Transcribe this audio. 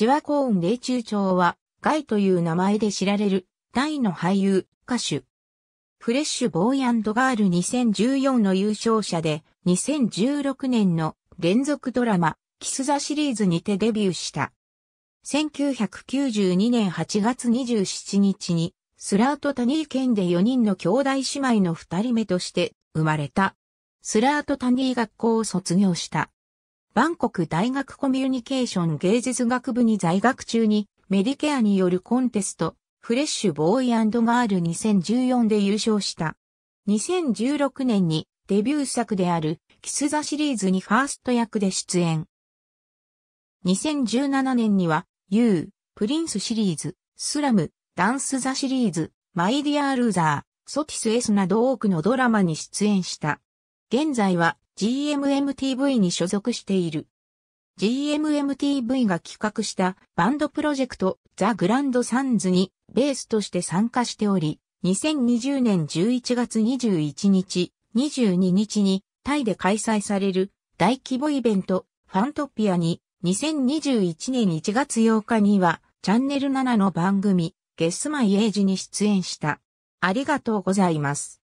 シワコーン霊中長は、ガイという名前で知られる、大の俳優、歌手。フレッシュボーイガール2014の優勝者で、2016年の連続ドラマ、キスザシリーズにてデビューした。1992年8月27日に、スラートタニー県で4人の兄弟姉妹の2人目として生まれた。スラートタニー学校を卒業した。バンコク大学コミュニケーション芸術学部に在学中にメディケアによるコンテストフレッシュボーイガール2014で優勝した。2016年にデビュー作であるキスザシリーズにファースト役で出演。2017年にはユー、u プリンスシリーズ、スラム、ダンスザシリーズ、マイディアールーザー、ソティス S など多くのドラマに出演した。現在は GMMTV に所属している。GMMTV が企画したバンドプロジェクトザ・グランドサンズにベースとして参加しており、2020年11月21日、22日にタイで開催される大規模イベントファントピアに2021年1月8日にはチャンネル7の番組ゲスマイエージに出演した。ありがとうございます。